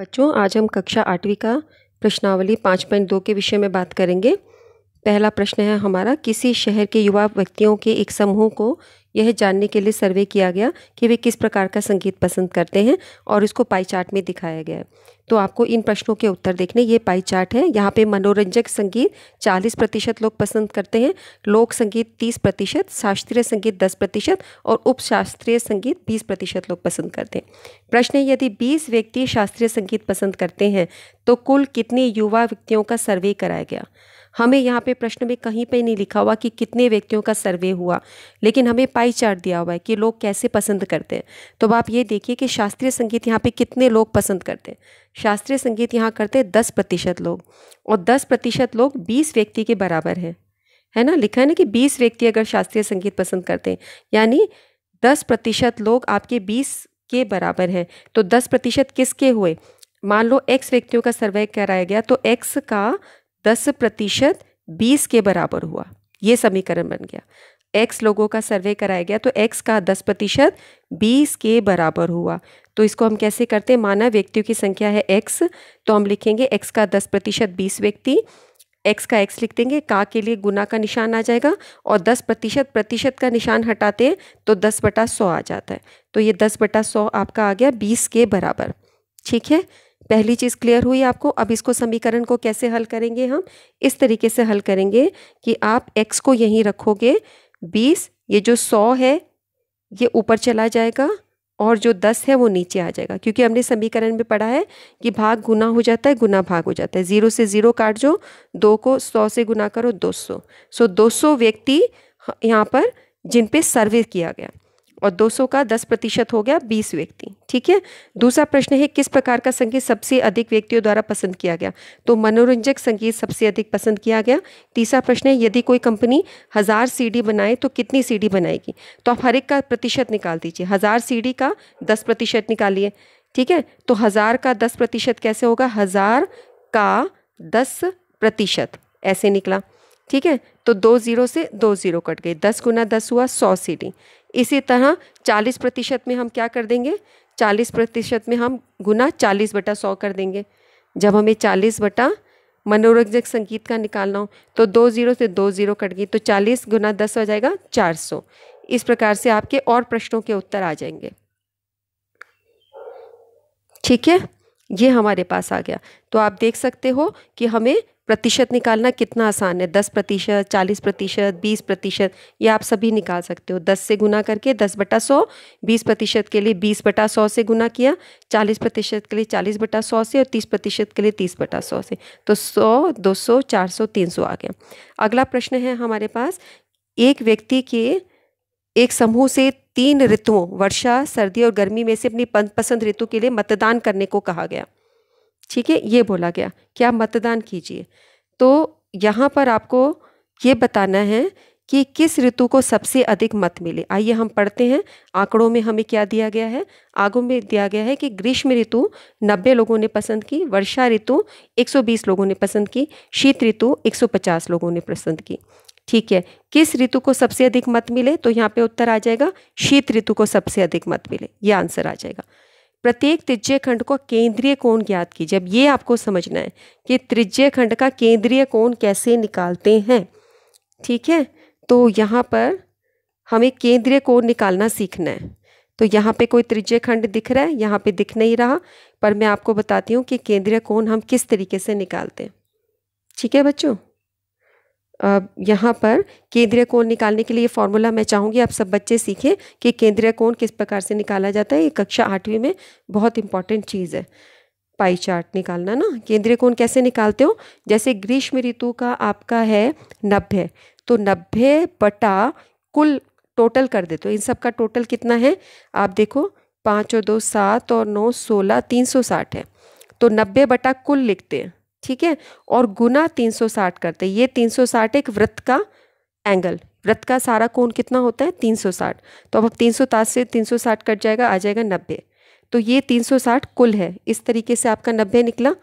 बच्चों आज हम कक्षा आठवीं का प्रश्नावली पाँच पॉइंट दो के विषय में बात करेंगे पहला प्रश्न है हमारा किसी शहर के युवा व्यक्तियों के एक समूह को यह जानने के लिए सर्वे किया गया कि वे किस प्रकार का संगीत पसंद करते हैं और इसको पाई चार्ट में दिखाया गया है तो आपको इन प्रश्नों के उत्तर देखने ये पाई चार्ट है यहाँ पे मनोरंजक संगीत 40 प्रतिशत लोग पसंद करते हैं लोक संगीत 30 प्रतिशत शास्त्रीय संगीत 10 प्रतिशत और उप शास्त्रीय संगीत 20 प्रतिशत लोग पसंद करते हैं प्रश्न यदि 20 व्यक्ति शास्त्रीय संगीत पसंद करते हैं तो कुल कितने युवा व्यक्तियों का सर्वे कराया गया हमें यहाँ पे प्रश्न में कहीं पे नहीं लिखा हुआ कि कितने व्यक्तियों का सर्वे हुआ लेकिन हमें पाई चार्ट दिया हुआ है कि लोग कैसे पसंद करते हैं तो अब आप ये देखिए कि शास्त्रीय संगीत यहाँ पे कितने लोग पसंद करते हैं शास्त्रीय संगीत यहाँ करते हैं दस प्रतिशत लोग और दस प्रतिशत लोग बीस व्यक्ति के बराबर हैं है ना लिखा है ना कि बीस व्यक्ति अगर शास्त्रीय संगीत पसंद करते हैं यानी दस प्रतिशत लोग आपके बीस के बराबर हैं तो दस प्रतिशत किसके हुए मान लो एक्स व्यक्तियों का सर्वे कराया गया तो एक्स का दस प्रतिशत बीस के बराबर हुआ ये समीकरण बन गया एक्स लोगों का सर्वे कराया गया तो एक्स का दस प्रतिशत बीस के बराबर हुआ तो इसको हम कैसे करते हैं माना व्यक्तियों की संख्या है एक्स तो हम लिखेंगे एक्स का दस प्रतिशत बीस व्यक्ति एक्स का एक्स लिख देंगे का के लिए गुना का निशान आ जाएगा और दस प्रतिशत प्रतिशत का निशान हटाते हैं तो दस बटा सौ आ जाता है तो ये दस बटा सौ आपका आ गया बीस के बराबर ठीक है पहली चीज़ क्लियर हुई आपको अब इसको समीकरण को कैसे हल करेंगे हम इस तरीके से हल करेंगे कि आप एक्स को यहीं रखोगे बीस ये जो सौ है ये ऊपर चला जाएगा और जो दस है वो नीचे आ जाएगा क्योंकि हमने समीकरण में पढ़ा है कि भाग गुना हो जाता है गुना भाग हो जाता है ज़ीरो से ज़ीरो काट जो दो को सौ से गुना करो दो सौ सो दो सौ व्यक्ति यहाँ पर जिन पे सर्वे किया गया और 200 का 10 प्रतिशत हो गया 20 व्यक्ति ठीक है दूसरा प्रश्न है किस प्रकार का संगीत सबसे अधिक व्यक्तियों द्वारा पसंद किया गया तो मनोरंजक संगीत सबसे अधिक पसंद किया गया तीसरा प्रश्न है यदि कोई कंपनी हज़ार सीडी बनाए तो कितनी सीडी बनाएगी तो आप हर एक का प्रतिशत निकाल दीजिए हज़ार सी का दस प्रतिशत निकालिए ठीक है तो हज़ार का दस प्रतिशत कैसे होगा हज़ार का दस प्रतिशत ऐसे निकला ठीक है तो दो ज़ीरो से दो ज़ीरो कट गए दस गुना दस हुआ सौ सी इसी तरह 40 प्रतिशत में हम क्या कर देंगे 40 प्रतिशत में हम गुना 40 बटा सौ कर देंगे जब हमें 40 बटा मनोरंजक संगीत का निकालना हो तो दो ज़ीरो से दो ज़ीरो कट गई तो 40 गुना दस हो जाएगा 400 इस प्रकार से आपके और प्रश्नों के उत्तर आ जाएंगे ठीक है ये हमारे पास आ गया तो आप देख सकते हो कि हमें प्रतिशत निकालना कितना आसान है दस प्रतिशत चालीस प्रतिशत बीस प्रतिशत ये आप सभी निकाल सकते हो दस से गुना करके दस बटा सौ बीस प्रतिशत के लिए बीस बटा सौ से गुना किया चालीस प्रतिशत के लिए चालीस बटा सौ से और तीस प्रतिशत के लिए तीस बटा सौ से तो सौ दो सौ चार सौ तीन सौ आ गया अगला प्रश्न है हमारे पास एक व्यक्ति के एक समूह से तीन ऋतुओं वर्षा सर्दी और गर्मी में से अपनी पसंद ऋतु के लिए मतदान करने को कहा गया ठीक है ये बोला गया कि आप मतदान कीजिए तो यहाँ पर आपको ये बताना है कि किस ऋतु को सबसे अधिक मत मिले आइए हम पढ़ते हैं आंकड़ों में हमें क्या दिया गया है आगों में दिया गया है कि ग्रीष्म ऋतु 90 लोगों ने पसंद की वर्षा ऋतु 120 लोगों ने पसंद की शीत ऋतु 150 लोगों ने पसंद की ठीक है किस ऋतु को सबसे अधिक मत मिले तो यहाँ पे उत्तर आ जाएगा शीत ऋतु को सबसे अधिक मत मिले ये आंसर आ जाएगा प्रत्येक त्रिज्य खंड को केंद्रीय कोण ज्ञात कीजिए अब ये आपको समझना है कि त्रिज्य खंड का केंद्रीय कोण कैसे निकालते हैं ठीक है तो यहाँ पर हमें केंद्रीय कोण निकालना सीखना है तो यहाँ पे कोई त्रिज्य खंड दिख रहा है यहाँ पे दिख नहीं रहा पर मैं आपको बताती हूँ कि केंद्रीय कोण हम किस तरीके से निकालते हैं ठीक है बच्चों यहाँ पर केंद्रीय कोण निकालने के लिए फॉर्मूला मैं चाहूँगी आप सब बच्चे सीखें कि केंद्रीय कोण किस प्रकार से निकाला जाता है ये कक्षा आठवीं में बहुत इंपॉर्टेंट चीज़ है पाई चार्ट निकालना ना केंद्रीय कोण कैसे निकालते हो जैसे ग्रीष्म ऋतु का आपका है नब्बे तो नब्बे बटा कुल टोटल कर देते हो इन सब का टोटल कितना है आप देखो पाँच और दो सात और नौ सोलह तीन सौ साठ है तो नब्बे बटा कुल लिखते हैं ठीक है और गुना 360 करते हैं ये 360 एक वृत्त का एंगल वृत्त का सारा कोण कितना होता है 360 तो अब अब तीन से तीन कट जाएगा आ जाएगा नब्बे तो ये 360 कुल है इस तरीके से आपका नब्बे निकला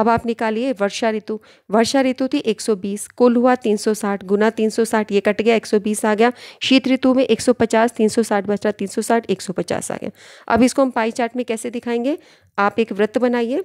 अब आप निकालिए वर्षा ऋतु वर्षा ऋतु थी 120 कुल हुआ 360 गुना 360 ये कट गया 120 आ गया शीत ऋतु में 150 360 बच रहा 360 150 आ गया अब इसको हम पाई चार्ट में कैसे दिखाएंगे आप एक वृत्त बनाइए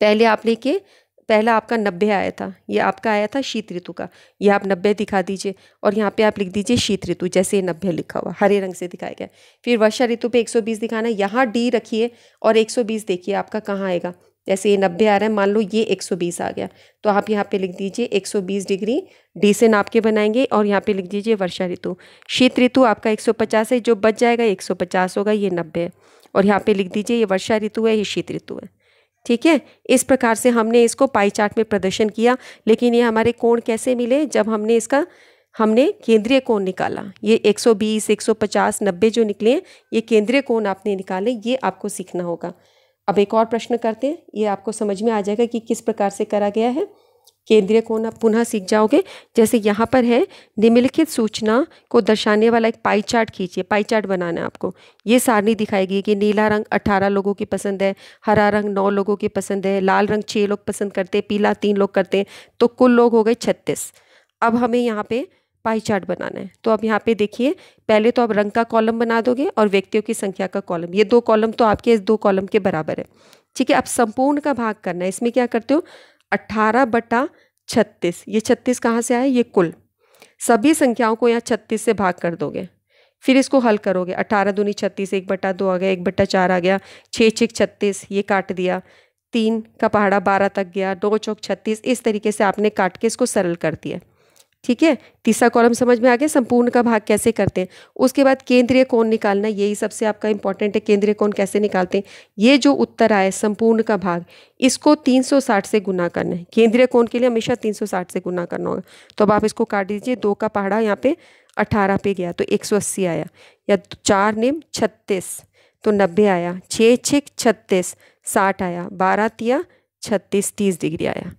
पहले आप लेके पहला आपका नब्बे आया था ये आपका आया था शीत ऋतु का ये आप नब्बे दिखा दीजिए और यहाँ पे आप लिख दीजिए शीत ऋतु जैसे ये नब्बे लिखा हुआ हरे रंग से दिखाया गया फिर वर्षा ऋतु पे 120 दिखाना है यहाँ डी रखिए और 120 देखिए आपका कहाँ आएगा जैसे ये नब्बे आ रहा है मान लो ये 120 आ गया तो आप यहाँ पे लिख दीजिए 120 डिग्री डी से नाप के बनाएंगे और यहाँ पे लिख दीजिए वर्षा ऋतु शीत ऋतु आपका 150 है जो बच जाएगा 150 होगा ये नब्बे है और यहाँ पे लिख दीजिए ये वर्षा ऋतु है ये शीत ऋतु है ठीक है इस प्रकार से हमने इसको पाई चार्ट में प्रदर्शन किया लेकिन ये हमारे कोण कैसे मिले जब हमने इसका हमने केंद्रीय कोण निकाला ये 120, 150, 90 जो निकले हैं ये केंद्रीय कोण आपने निकाले ये आपको सीखना होगा अब एक और प्रश्न करते हैं ये आपको समझ में आ जाएगा कि किस प्रकार से करा गया है केंद्रीय कोण आप पुनः सीख जाओगे जैसे यहाँ पर है निम्नलिखित सूचना को दर्शाने वाला एक पाई चार्ट खींचिए पाई चार्ट बनाना है आपको ये सारणी दिखाएगी कि नीला रंग अठारह लोगों की पसंद है हरा रंग नौ लोगों की पसंद है लाल रंग छः लोग पसंद करते हैं पीला तीन लोग करते हैं तो कुल लोग हो गए छत्तीस अब हमें यहाँ पे पाई चार्ट बनाना है तो अब यहाँ पे देखिए पहले तो आप रंग का कॉलम बना दोगे और व्यक्तियों की संख्या का कॉलम ये दो कॉलम तो आपके इस दो कॉलम के बराबर है ठीक है अब संपूर्ण का भाग करना है इसमें क्या करते हो अट्ठारह बटा छत्तीस ये छत्तीस कहाँ से आए ये कुल सभी संख्याओं को यहाँ छत्तीस से भाग कर दोगे फिर इसको हल करोगे अट्ठारह दूनी छत्तीस एक बटा दो आ गया एक बटा चार आ गया छः छिक छत्तीस ये काट दिया तीन का पहाड़ा बारह तक गया दो चौक छत्तीस इस तरीके से आपने काट के इसको सरल कर दिया ठीक है तीसरा कॉलम समझ में आ गया संपूर्ण का भाग कैसे करते हैं उसके बाद केंद्रीय कोण निकालना यही सबसे आपका इंपॉर्टेंट है केंद्रीय कोण कैसे निकालते हैं ये जो उत्तर आया संपूर्ण का भाग इसको 360 से गुना करना है केंद्रीय कोण के लिए हमेशा 360 से गुना करना होगा तो अब आप इसको काट दीजिए दो का पहाड़ा यहाँ पे अठारह पे गया तो एक आया या चार नेम छत्तीस तो नब्बे आया छः छः छत्तीस साठ आया बारह तिया छत्तीस तीस डिग्री आया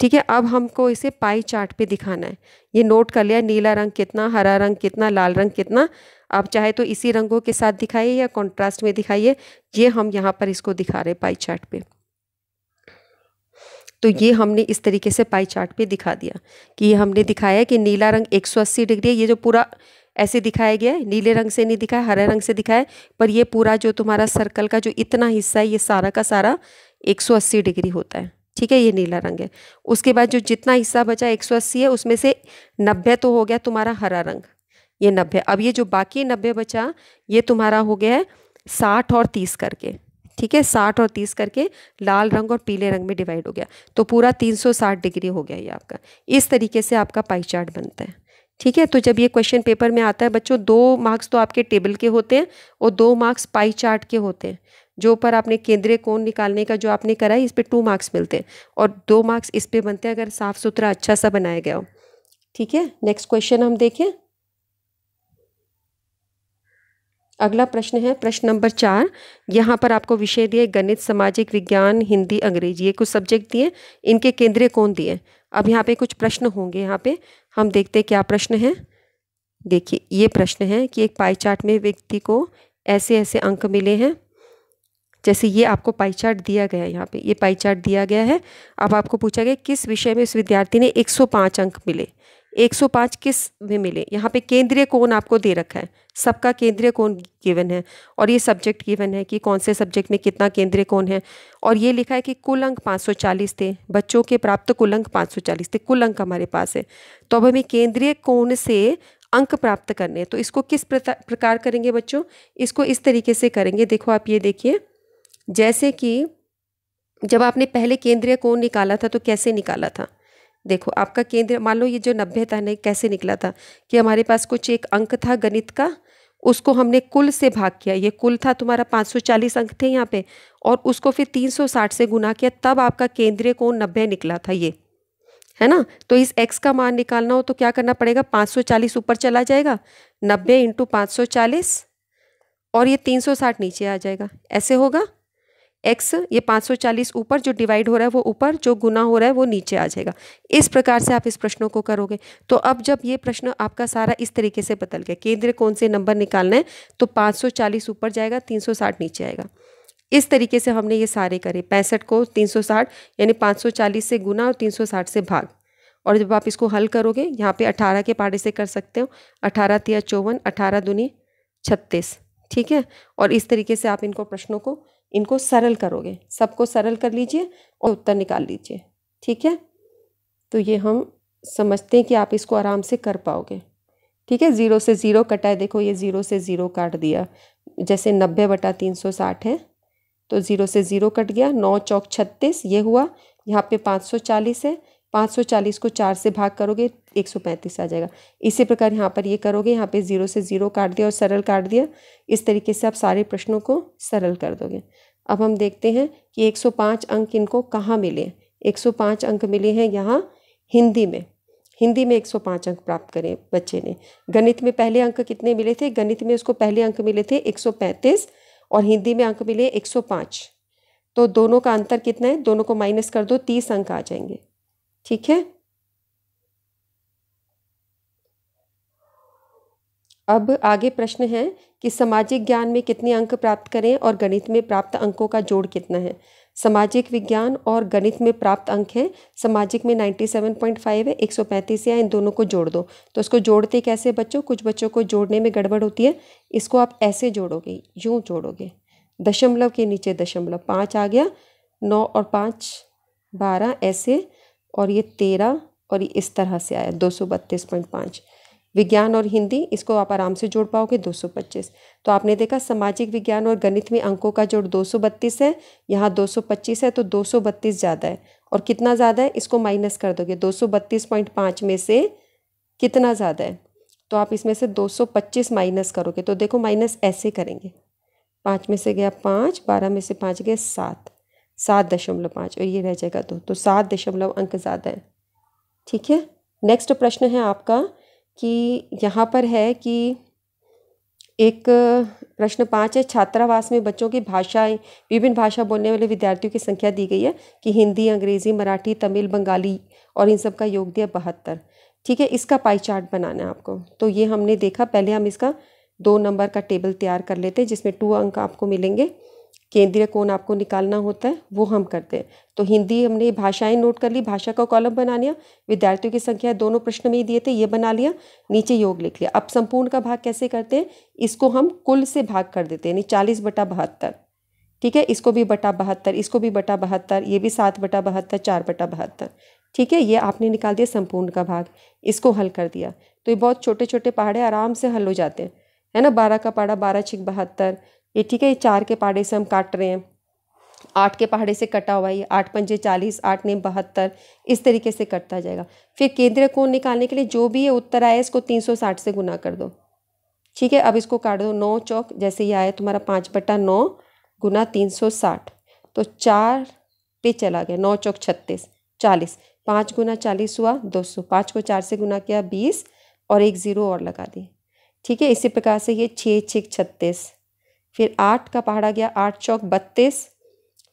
ठीक है अब हमको इसे पाई चार्ट पे दिखाना है ये नोट कर लिया नीला रंग कितना हरा रंग कितना लाल रंग कितना आप चाहे तो इसी रंगों के साथ दिखाइए या कॉन्ट्रास्ट में दिखाइए ये हम यहाँ पर इसको दिखा रहे हैं पाई चार्ट पे तो ये हमने इस तरीके से पाई चार्ट पे दिखा दिया कि ये हमने दिखाया कि नीला रंग 180 डिग्री है ये जो पूरा ऐसे दिखाया गया है नीले रंग से नहीं दिखाया हरे रंग से दिखाया पर ये पूरा जो तुम्हारा सर्कल का जो इतना हिस्सा है ये सारा का सारा 180 डिग्री होता है ठीक है ये नीला रंग है उसके बाद जो जितना हिस्सा बचा 180 है उसमें से 90 तो हो गया तुम्हारा हरा रंग ये 90 अब ये जो बाकी 90 बचा ये तुम्हारा हो गया है साठ और तीस करके ठीक है साठ और तीस करके लाल रंग और पीले रंग में डिवाइड हो गया तो पूरा तीन सौ साठ डिग्री हो गया ये आपका इस तरीके से आपका पाई चार्ट बनता है ठीक है तो जब ये क्वेश्चन पेपर में आता है बच्चों दो मार्क्स तो आपके टेबल के होते हैं और दो मार्क्स पाई चार्ट के होते हैं जो पर आपने केंद्रीय कोण निकालने का जो आपने करा है इस पर टू मार्क्स मिलते हैं और दो मार्क्स इस पर बनते हैं अगर साफ़ सुथरा अच्छा सा बनाया गया हो ठीक है नेक्स्ट क्वेश्चन हम देखें अगला प्रश्न है प्रश्न नंबर चार यहाँ पर आपको विषय दिए गणित सामाजिक विज्ञान हिंदी अंग्रेजी ये कुछ सब्जेक्ट दिए इनके केंद्रीय कौन दिए अब यहाँ पे कुछ प्रश्न होंगे यहाँ पे हम देखते हैं क्या प्रश्न है देखिए ये प्रश्न है कि एक पाई चार्ट में व्यक्ति को ऐसे ऐसे अंक मिले हैं जैसे ये आपको पाई चार्ट दिया गया है यहाँ पे ये पाई चार्ट दिया गया है अब आपको पूछा गया किस विषय में इस विद्यार्थी ने 105 अंक मिले 105 किस में मिले यहाँ पे केंद्रीय कोण आपको दे रखा है सबका केंद्रीय कोण गिवन है और ये सब्जेक्ट गिवन है कि कौन से सब्जेक्ट में कितना केंद्रीय कोण है और ये लिखा है कि कुल अंक 540 थे बच्चों के प्राप्त कुल अंक 540 थे कुल अंक हमारे पास है तो अब हमें केंद्रीय कोण से अंक प्राप्त करने हैं तो इसको किस प्रकार करेंगे बच्चों इसको इस तरीके से करेंगे देखो आप ये देखिए जैसे कि जब आपने पहले केंद्रीय कोण निकाला था तो कैसे निकाला था देखो आपका केंद्र मान लो ये जो नब्बे था नहीं कैसे निकला था कि हमारे पास कुछ एक अंक था गणित का उसको हमने कुल से भाग किया ये कुल था तुम्हारा 540 अंक थे यहाँ पे और उसको फिर 360 से गुना किया तब आपका केंद्रीय कोण नब्बे निकला था ये है ना तो इस x का मान निकालना हो तो क्या करना पड़ेगा 540 ऊपर चला जाएगा नब्बे इंटू और ये तीन नीचे आ जाएगा ऐसे होगा एक्स ये 540 ऊपर जो डिवाइड हो रहा है वो ऊपर जो गुना हो रहा है वो नीचे आ जाएगा इस प्रकार से आप इस प्रश्नों को करोगे तो अब जब ये प्रश्न आपका सारा इस तरीके से बदल गया केंद्र कौन से नंबर निकालना है तो 540 ऊपर जाएगा 360 नीचे आएगा इस तरीके से हमने ये सारे करे पैंसठ को 360 यानी 540 से गुना और 360 से भाग और जब आप इसको हल करोगे यहाँ पर अठारह के पारे से कर सकते हो अठारह तिया चौवन अठारह दुनी छत्तीस ठीक है और इस तरीके से आप इनको प्रश्नों को इनको सरल करोगे सबको सरल कर लीजिए और उत्तर निकाल लीजिए ठीक है तो ये हम समझते हैं कि आप इसको आराम से कर पाओगे ठीक है ज़ीरो से ज़ीरो कटा है देखो ये ज़ीरो से ज़ीरो काट दिया जैसे नब्बे बटा तीन सौ साठ है तो ज़ीरो से ज़ीरो कट गया नौ चौक छत्तीस ये हुआ यहाँ पे पाँच सौ चालीस है 540 को चार से भाग करोगे 135 आ जाएगा इसी प्रकार यहाँ पर ये करोगे यहाँ पे ज़ीरो से ज़ीरो काट दिया और सरल काट दिया इस तरीके से आप सारे प्रश्नों को सरल कर दोगे अब हम देखते हैं कि 105 अंक इनको कहाँ मिले 105 अंक मिले हैं यहाँ हिंदी में हिंदी में 105 अंक प्राप्त करें बच्चे ने गणित में पहले अंक कितने मिले थे गणित में उसको पहले अंक मिले थे एक और हिंदी में अंक मिले एक तो दोनों का अंतर कितना है दोनों को माइनस कर दो तीस अंक आ जाएंगे ठीक है अब आगे प्रश्न है कि सामाजिक ज्ञान में कितने अंक प्राप्त करें और गणित में प्राप्त अंकों का जोड़ कितना है सामाजिक विज्ञान और गणित में प्राप्त अंक है सामाजिक में 97.5 है 135 या इन दोनों को जोड़ दो तो इसको जोड़ते कैसे बच्चों कुछ बच्चों को जोड़ने में गड़बड़ होती है इसको आप ऐसे जोड़ोगे यूँ जोड़ोगे दशमलव के नीचे दशमलव पाँच आ गया नौ और पाँच बारह ऐसे और ये तेरह और ये इस तरह से आया दो सौ बत्तीस पॉइंट पाँच विज्ञान और हिंदी इसको आप आराम से जोड़ पाओगे दो सौ पच्चीस तो आपने देखा सामाजिक विज्ञान और गणित में अंकों का जोड़ दो सौ बत्तीस है यहाँ दो सौ पच्चीस है तो दो सौ बत्तीस ज़्यादा है और कितना ज़्यादा है इसको माइनस कर दोगे दो सौ बत्तीस पॉइंट पाँच में से कितना ज़्यादा है तो आप इसमें से दो सौ पच्चीस माइनस करोगे तो देखो माइनस ऐसे करेंगे पाँच में से गया पाँच बारह में से पाँच गया सात सात दशमलव पाँच और ये रह जाएगा दो तो सात दशमलव अंक ज़्यादा है ठीक है नेक्स्ट प्रश्न है आपका कि यहाँ पर है कि एक प्रश्न पाँच है छात्रावास में बच्चों की भाषाएं विभिन्न भाषा बोलने वाले विद्यार्थियों की संख्या दी गई है कि हिंदी अंग्रेज़ी मराठी तमिल बंगाली और इन सब का योग दिया बहत्तर ठीक है इसका पाई चार्ट बनाना है आपको तो ये हमने देखा पहले हम इसका दो नंबर का टेबल तैयार कर लेते हैं जिसमें टू अंक आपको मिलेंगे केंद्रीय कोण आपको निकालना होता है वो हम करते हैं तो हिंदी हमने भाषाएं नोट कर ली भाषा का कॉलम बना लिया विद्यार्थियों की संख्या दोनों प्रश्न में ही दिए थे ये बना लिया नीचे योग लिख लिया अब संपूर्ण का भाग कैसे करते हैं इसको हम कुल से भाग कर देते हैं यानी चालीस बटा बहत्तर ठीक है इसको भी बटा बहत्तर इसको भी बटा बहत्तर ये भी सात बटा बहत्तर चार बटा बहत्तर ठीक है ये आपने निकाल दिया संपूर्ण का भाग इसको हल कर दिया तो ये बहुत छोटे छोटे पहाड़े आराम से हल हो जाते हैं है ना बारह का पहाड़ा बारह छिक बहत्तर ये ठीक है ये चार के पहाड़े से हम काट रहे हैं आठ के पहाड़े से कटा हुआ ये आठ पंजे चालीस आठ ने बहत्तर इस तरीके से कटता जाएगा फिर केंद्रीय कोण निकालने के लिए जो भी ये उत्तर आया इसको तीन सौ साठ से गुना कर दो ठीक है अब इसको काट दो नौ चौक जैसे ये आया तुम्हारा पाँच बटा नौ गुना तीन सौ साठ तो चार पे चला गया नौ चौक छत्तीस चालीस पाँच गुना चालीस हुआ दो सौ पाँच को चार से गुना किया बीस और एक ज़ीरो और लगा दी ठीक है इसी प्रकार से ये छः छः छत्तीस फिर आठ का पहाड़ा गया आठ चौक बत्तीस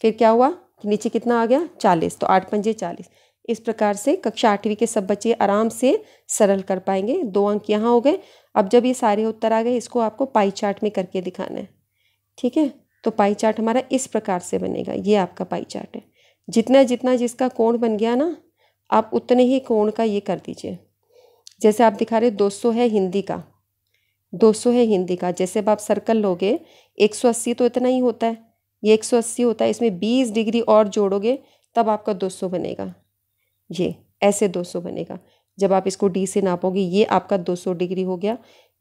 फिर क्या हुआ कि नीचे कितना आ गया चालीस तो आठ पंजे चालीस इस प्रकार से कक्षा आठवीं के सब बच्चे आराम से सरल कर पाएंगे दो अंक यहाँ हो गए अब जब ये सारे उत्तर आ गए इसको आपको पाई चार्ट में करके दिखाना है ठीक है तो पाई चार्ट हमारा इस प्रकार से बनेगा ये आपका पाई चार्ट है जितना जितना जिसका कोण बन गया ना आप उतने ही कोण का ये कर दीजिए जैसे आप दिखा रहे सौ है हिंदी का 200 है हिंदी का जैसे अब आप सर्कल लोगे 180 तो इतना ही होता है ये 180 होता है इसमें 20 डिग्री और जोड़ोगे तब आपका 200 बनेगा ये ऐसे 200 बनेगा जब आप इसको डी से नापोगे ये आपका 200 डिग्री हो गया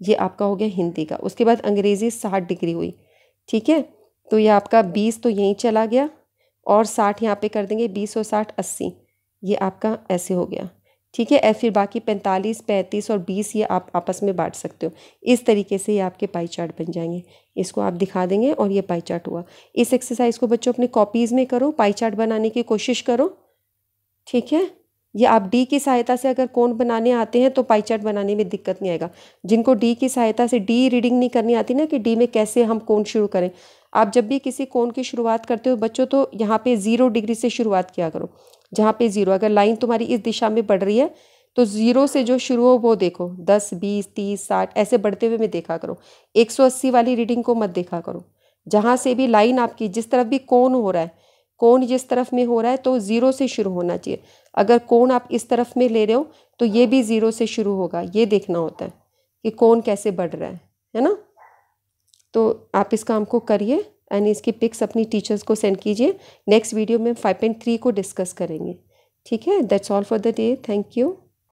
ये आपका हो गया हिंदी का उसके बाद अंग्रेज़ी 60 डिग्री हुई ठीक है तो ये आपका 20 तो यहीं चला गया और 60 यहाँ पे कर देंगे 20 और 60 अस्सी ये आपका ऐसे हो गया ठीक है और फिर बाकी पैंतालीस पैंतीस और बीस ये आप आपस में बांट सकते हो इस तरीके से ये आपके पाई चार्ट बन जाएंगे इसको आप दिखा देंगे और ये पाई चार्ट हुआ इस एक्सरसाइज को बच्चों अपने कॉपीज़ में करो पाई चार्ट बनाने की कोशिश करो ठीक है ये आप डी की सहायता से अगर कोण बनाने आते हैं तो पाई चार्ट बनाने में दिक्कत नहीं आएगा जिनको डी की सहायता से डी रीडिंग नहीं करनी आती ना कि डी में कैसे हम कोण शुरू करें आप जब भी किसी कोण की शुरुआत करते हो बच्चों तो यहाँ पे ज़ीरो डिग्री से शुरुआत किया करो जहाँ पे ज़ीरो अगर लाइन तुम्हारी इस दिशा में बढ़ रही है तो ज़ीरो से जो शुरू हो वो देखो दस बीस तीस साठ ऐसे बढ़ते हुए में देखा करो एक सौ अस्सी वाली रीडिंग को मत देखा करो जहाँ से भी लाइन आपकी जिस तरफ भी कौन हो रहा है कौन जिस तरफ में हो रहा है तो ज़ीरो से शुरू होना चाहिए अगर कौन आप इस तरफ में ले रहे हो तो ये भी ज़ीरो से शुरू होगा ये देखना होता है कि कौन कैसे बढ़ रहा है है ना तो आप इस काम को करिए एंड इसकी पिक्स अपनी टीचर्स को सेंड कीजिए नेक्स्ट वीडियो में फाइव पॉइंट थ्री को डिस्कस करेंगे ठीक है that's all for the day thank you